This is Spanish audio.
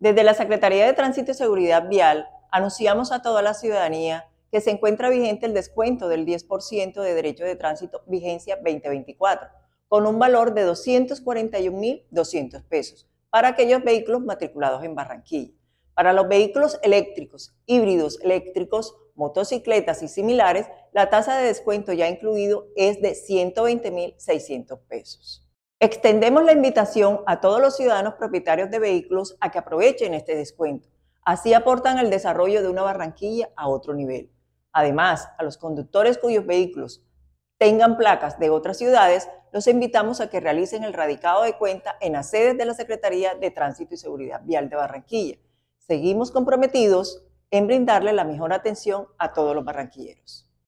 Desde la Secretaría de Tránsito y Seguridad Vial anunciamos a toda la ciudadanía que se encuentra vigente el descuento del 10% de derecho de tránsito vigencia 2024, con un valor de 241.200 pesos para aquellos vehículos matriculados en Barranquilla. Para los vehículos eléctricos, híbridos eléctricos, motocicletas y similares, la tasa de descuento ya incluido es de 120.600 pesos. Extendemos la invitación a todos los ciudadanos propietarios de vehículos a que aprovechen este descuento. Así aportan al desarrollo de una Barranquilla a otro nivel. Además, a los conductores cuyos vehículos tengan placas de otras ciudades, los invitamos a que realicen el radicado de cuenta en las sedes de la Secretaría de Tránsito y Seguridad Vial de Barranquilla. Seguimos comprometidos en brindarle la mejor atención a todos los barranquilleros.